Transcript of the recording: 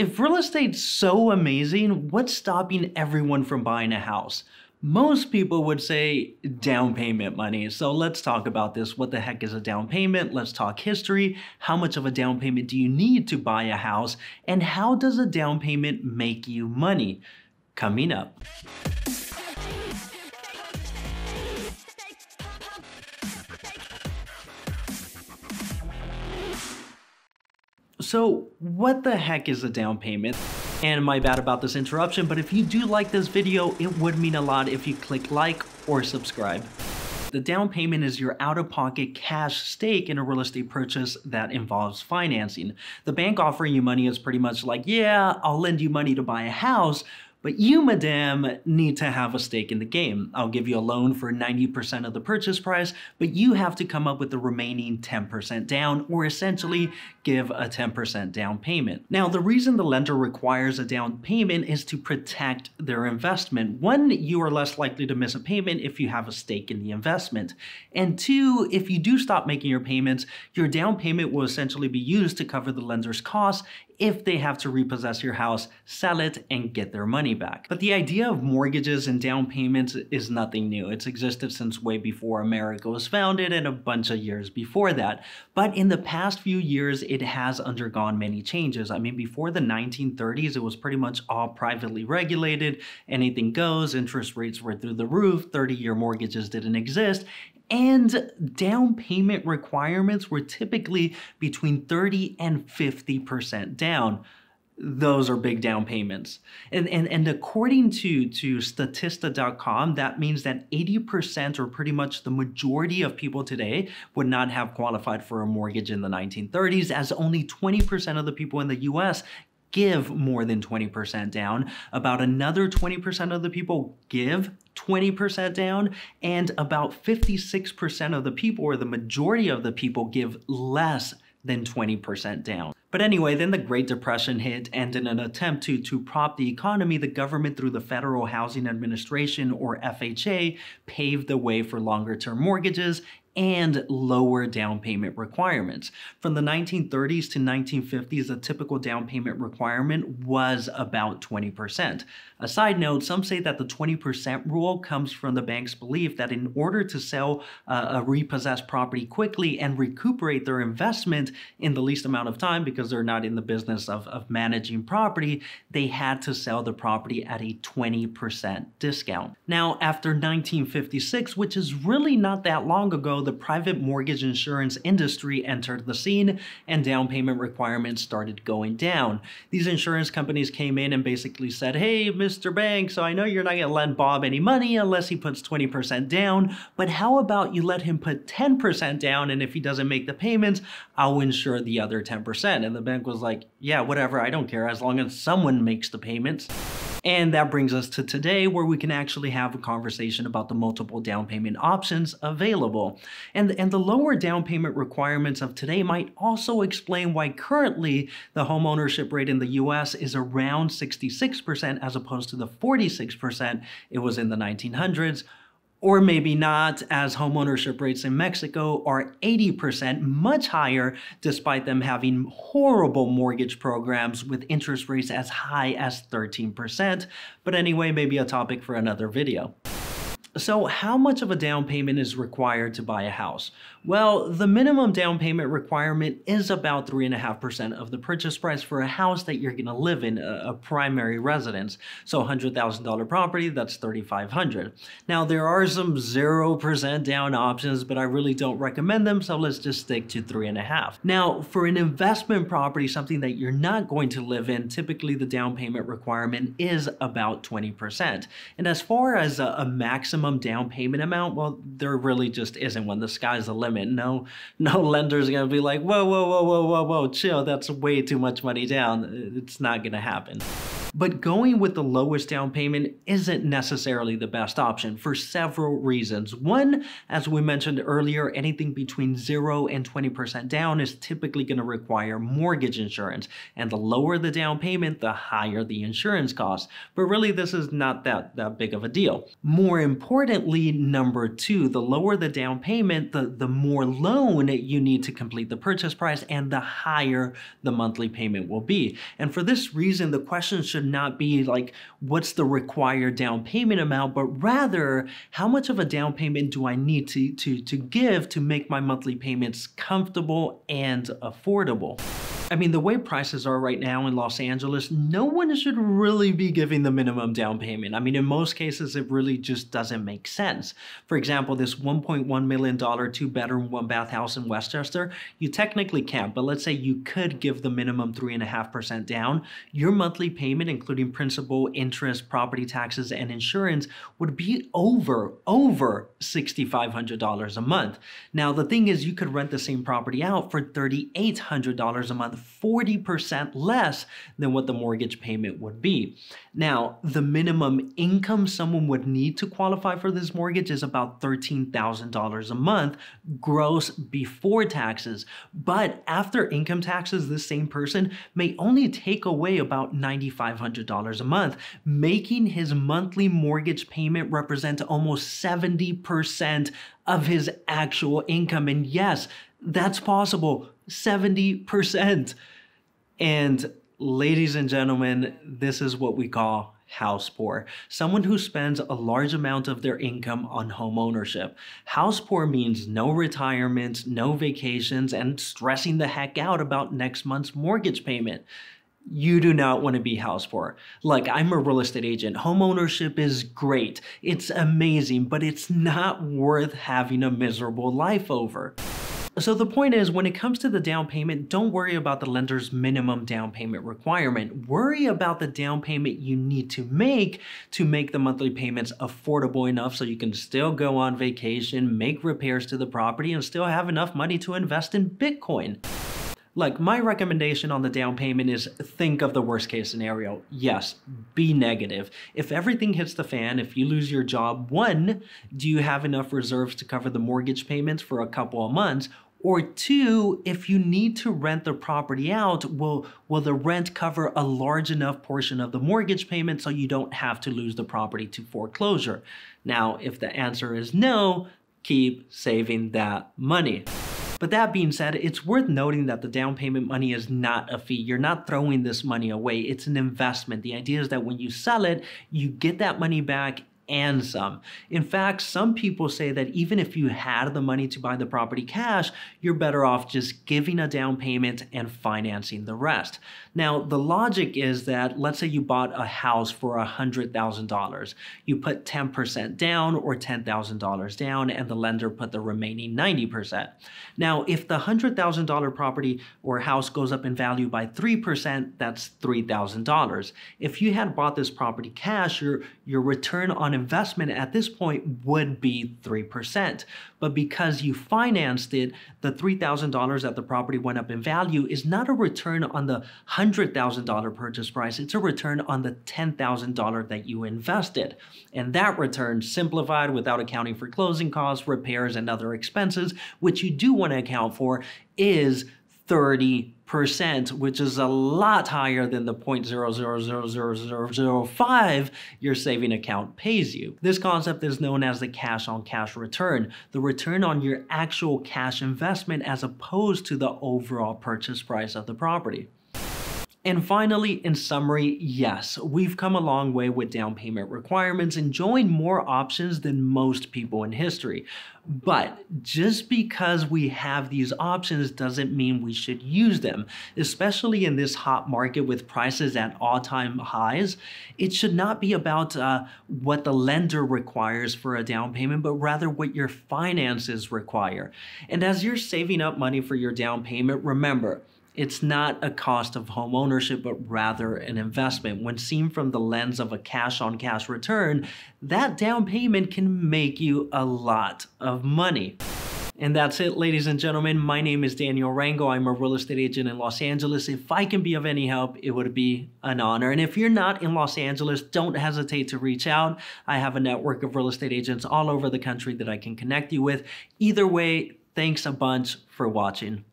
If real estate's so amazing, what's stopping everyone from buying a house? Most people would say down payment money. So let's talk about this. What the heck is a down payment? Let's talk history. How much of a down payment do you need to buy a house? And how does a down payment make you money? Coming up. So what the heck is a down payment? And my bad about this interruption, but if you do like this video, it would mean a lot if you click like or subscribe. The down payment is your out-of-pocket cash stake in a real estate purchase that involves financing. The bank offering you money is pretty much like, yeah, I'll lend you money to buy a house, but you, madame, need to have a stake in the game. I'll give you a loan for 90% of the purchase price, but you have to come up with the remaining 10% down, or essentially give a 10% down payment. Now, the reason the lender requires a down payment is to protect their investment. One, you are less likely to miss a payment if you have a stake in the investment. And two, if you do stop making your payments, your down payment will essentially be used to cover the lender's costs if they have to repossess your house, sell it, and get their money money back. But the idea of mortgages and down payments is nothing new. It's existed since way before America was founded and a bunch of years before that. But in the past few years, it has undergone many changes. I mean, before the 1930s, it was pretty much all privately regulated. Anything goes, interest rates were through the roof, 30-year mortgages didn't exist, and down payment requirements were typically between 30 and 50% down those are big down payments. And, and, and according to, to Statista.com, that means that 80% or pretty much the majority of people today would not have qualified for a mortgage in the 1930s, as only 20% of the people in the US give more than 20% down. About another 20% of the people give 20% down, and about 56% of the people, or the majority of the people, give less than 20% down. But anyway, then the Great Depression hit, and in an attempt to, to prop the economy, the government through the Federal Housing Administration, or FHA, paved the way for longer term mortgages and lower down payment requirements. From the 1930s to 1950s, a typical down payment requirement was about 20%. A side note, some say that the 20% rule comes from the bank's belief that in order to sell uh, a repossessed property quickly and recuperate their investment in the least amount of time because they're not in the business of, of managing property, they had to sell the property at a 20% discount. Now, after 1956, which is really not that long ago, the private mortgage insurance industry entered the scene and down payment requirements started going down. These insurance companies came in and basically said, hey, Mr. Bank, so I know you're not going to lend Bob any money unless he puts 20% down, but how about you let him put 10% down and if he doesn't make the payments, I'll insure the other 10%. And the bank was like, yeah, whatever, I don't care, as long as someone makes the payments. And that brings us to today where we can actually have a conversation about the multiple down payment options available. And, and the lower down payment requirements of today might also explain why currently the home ownership rate in the US is around 66% as opposed to the 46% it was in the 1900s or maybe not, as homeownership rates in Mexico are 80%, much higher, despite them having horrible mortgage programs with interest rates as high as 13%. But anyway, maybe a topic for another video. So how much of a down payment is required to buy a house? Well, the minimum down payment requirement is about 3.5% of the purchase price for a house that you're going to live in, a, primary residence. So $100,000 property, that's $3,500. Now, there are some 0% down options, but I really don't recommend them, so let's just stick to 3.5. Now, for an investment property, something that you're not going to live in, typically the down payment requirement is about 20%. And as far as a, a maximum down payment amount, well, there really just isn't one. The sky's the limit employment. No, no lender's going to be like, whoa, whoa, whoa, whoa, whoa, whoa, chill. That's way too much money down. It's not going to happen. But going with the lowest down payment isn't necessarily the best option for several reasons. One, as we mentioned earlier, anything between 0 and 20% down is typically going to require mortgage insurance, and the lower the down payment, the higher the insurance cost. But really, this is not that, that big of a deal. More importantly, number two, the lower the down payment, the, the more loan you need to complete the purchase price, and the higher the monthly payment will be. And for this reason, the question should should not be like, what's the required down payment amount, but rather, how much of a down payment do I need to, to, to give to make my monthly payments comfortable and affordable? I mean, the way prices are right now in Los Angeles, no one should really be giving the minimum down payment. I mean, in most cases, it really just doesn't make sense. For example, this $1.1 million two bedroom, one bath house in Westchester, you technically can't, but let's say you could give the minimum 3.5% down, your monthly payment, including principal, interest, property taxes, and insurance, would be over, over $6,500 a month. Now, the thing is, you could rent the same property out for $3,800 a month 40% less than what the mortgage payment would be. Now, the minimum income someone would need to qualify for this mortgage is about $13,000 a month gross before taxes. But after income taxes, this same person may only take away about $9,500 a month, making his monthly mortgage payment represent almost 70% of his actual income. And yes, that's possible 70%. And ladies and gentlemen, this is what we call house poor, someone who spends a large amount of their income on home ownership. House poor means no retirement, no vacations, and stressing the heck out about next month's mortgage payment. You do not want to be house poor. Like, I'm a real estate agent. Home ownership is great. It's amazing, but it's not worth having a miserable life over. So the point is, when it comes to the down payment, don't worry about the lender's minimum down payment requirement. Worry about the down payment you need to make to make the monthly payments affordable enough so you can still go on vacation, make repairs to the property, and still have enough money to invest in Bitcoin. Like, my recommendation on the down payment is think of the worst case scenario. Yes, be negative. If everything hits the fan, if you lose your job, one, do you have enough reserves to cover the mortgage payments for a couple of months? Or two, if you need to rent the property out, will, will the rent cover a large enough portion of the mortgage payment so you don't have to lose the property to foreclosure? Now, if the answer is no, keep saving that money. But that being said, it's worth noting that the down payment money is not a fee. You're not throwing this money away. It's an investment. The idea is that when you sell it, you get that money back and some. In fact, some people say that even if you had the money to buy the property cash, you're better off just giving a down payment and financing the rest. Now, the logic is that let's say you bought a house for $100,000. You put 10% down or $10,000 down, and the lender put the remaining 90%. Now, if the $100,000 property or house goes up in value by 3%, that's $3,000. If you had bought this property cash, your, your return on investment at this point would be 3%. But because you financed it, the $3,000 that the property went up in value is not a return on the $100,000 purchase price, it's a return on the $10,000 that you invested. And that return, simplified without accounting for closing costs, repairs, and other expenses, which you do want to account for, is 30%, which is a lot higher than the 0.000005 your saving account pays you. This concept is known as the cash on cash return, the return on your actual cash investment as opposed to the overall purchase price of the property. And finally, in summary, yes, we've come a long way with down payment requirements, enjoying more options than most people in history. But just because we have these options doesn't mean we should use them, especially in this hot market with prices at all time highs. It should not be about uh, what the lender requires for a down payment, but rather what your finances require. And as you're saving up money for your down payment, remember, it's not a cost of home ownership, but rather an investment. When seen from the lens of a cash on cash return, that down payment can make you a lot of money. And that's it, ladies and gentlemen. My name is Daniel Rango. I'm a real estate agent in Los Angeles. If I can be of any help, it would be an honor. And if you're not in Los Angeles, don't hesitate to reach out. I have a network of real estate agents all over the country that I can connect you with. Either way, thanks a bunch for watching.